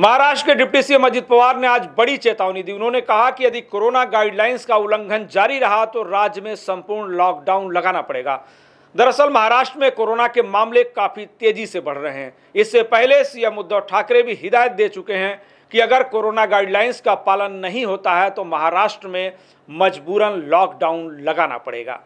महाराष्ट्र के deputy CM Ajit Pawar ने आज बड़ी चेतावनी दी उन्होंने कहा कि यदि कोरोना गाइडलाइंस का उल्लंघन जारी रहा तो राज्य में संपूर्ण लॉकडाउन लगाना पड़ेगा दरअसल महाराष्ट्र में कोरोना के मामले काफी तेजी से बढ़ रहे हैं इससे पहले सीएम उद्धव ठाकरे भी हिदायत दे चुके हैं कि अगर कोरोना गाइडलाइंस का पालन नहीं होता है तो महाराष्ट्र में मजबूरन लॉकडाउन लगाना पड़ेगा